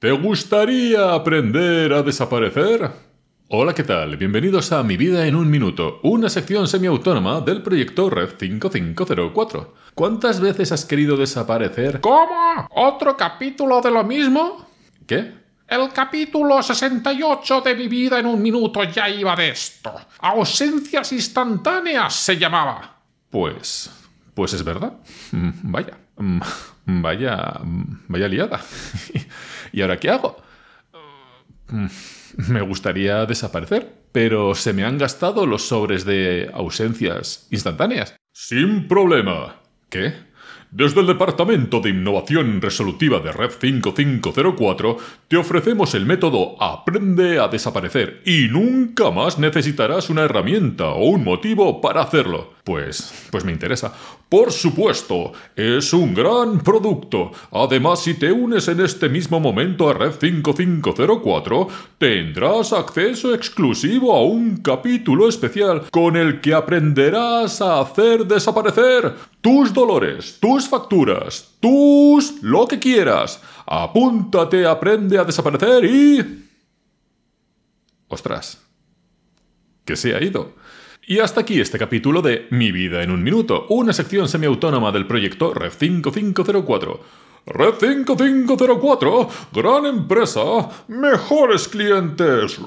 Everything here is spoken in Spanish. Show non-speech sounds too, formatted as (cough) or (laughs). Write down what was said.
¿Te gustaría aprender a desaparecer? Hola, ¿qué tal? Bienvenidos a Mi Vida en un Minuto, una sección semiautónoma del proyecto Red 5504. ¿Cuántas veces has querido desaparecer? ¿Cómo? ¿Otro capítulo de lo mismo? ¿Qué? El capítulo 68 de Mi Vida en un Minuto ya iba de esto. Ausencias instantáneas se llamaba. Pues... Pues es verdad. (laughs) Vaya. Mm, vaya... Mm, vaya liada. (laughs) ¿y ahora qué hago? Mm, (laughs) me gustaría desaparecer, pero se me han gastado los sobres de ausencias instantáneas. Sin problema. ¿Qué? Desde el Departamento de Innovación Resolutiva de Red 5504 te ofrecemos el método Aprende a desaparecer y nunca más necesitarás una herramienta o un motivo para hacerlo. Pues, pues me interesa. Por supuesto, es un gran producto. Además, si te unes en este mismo momento a Red 5504, tendrás acceso exclusivo a un capítulo especial con el que aprenderás a hacer desaparecer tus dolores, tus facturas, tus lo que quieras. Apúntate, aprende a desaparecer y... Ostras, que se ha ido. Y hasta aquí este capítulo de Mi vida en un minuto, una sección semiautónoma del proyecto Red 5504. Red 5504, gran empresa, mejores clientes.